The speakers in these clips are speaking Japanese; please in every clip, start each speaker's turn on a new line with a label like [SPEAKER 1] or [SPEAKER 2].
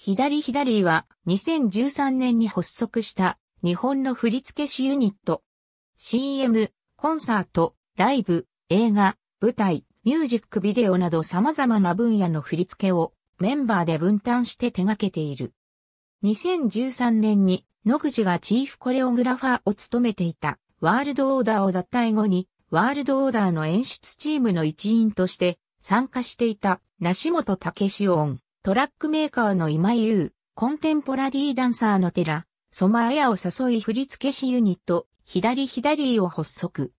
[SPEAKER 1] 左左は2013年に発足した日本の振付師ユニット。CM、コンサート、ライブ、映画、舞台、ミュージックビデオなど様々な分野の振付をメンバーで分担して手掛けている。2013年に野口がチーフコレオグラファーを務めていたワールドオーダーを脱退後にワールドオーダーの演出チームの一員として参加していた梨本武史音。トラックメーカーの今井優、コンテンポラリーダンサーの寺、ソマアアを誘い振付師ユニット、左左を発足。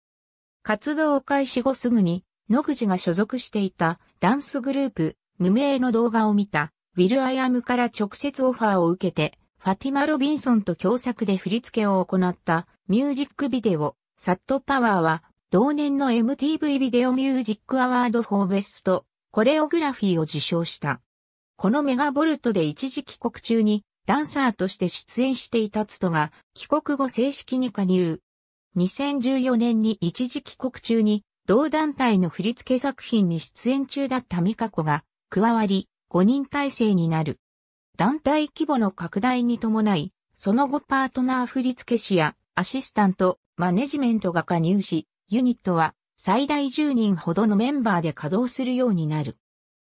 [SPEAKER 1] 活動開始後すぐに、野口が所属していたダンスグループ、無名の動画を見た、ウィル・アイアムから直接オファーを受けて、ファティマ・ロビンソンと共作で振付を行ったミュージックビデオ、サットパワーは、同年の MTV ビデオミュージックアワードフォーベスト、コレオグラフィーを受賞した。このメガボルトで一時帰国中にダンサーとして出演していたツトが帰国後正式に加入。2014年に一時帰国中に同団体の振付作品に出演中だった美カ子が加わり5人体制になる。団体規模の拡大に伴い、その後パートナー振付師やアシスタント、マネジメントが加入し、ユニットは最大10人ほどのメンバーで稼働するようになる。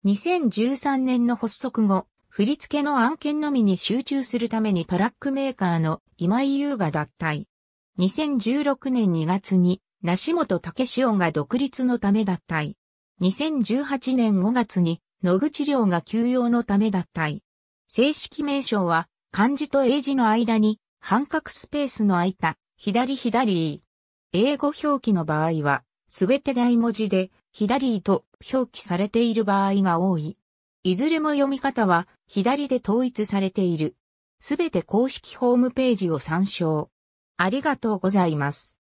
[SPEAKER 1] 2013年の発足後、振り付けの案件のみに集中するためにトラックメーカーの今井優が脱退。2016年2月に、梨本武志音が独立のため脱退。2018年5月に、野口亮が休養のため脱退。正式名称は、漢字と英字の間に、半角スペースの空いた、左左。英語表記の場合は、すべて大文字で、左と表記されている場合が多い。いずれも読み方は左で統一されている。すべて公式ホームページを参照。ありがとうございます。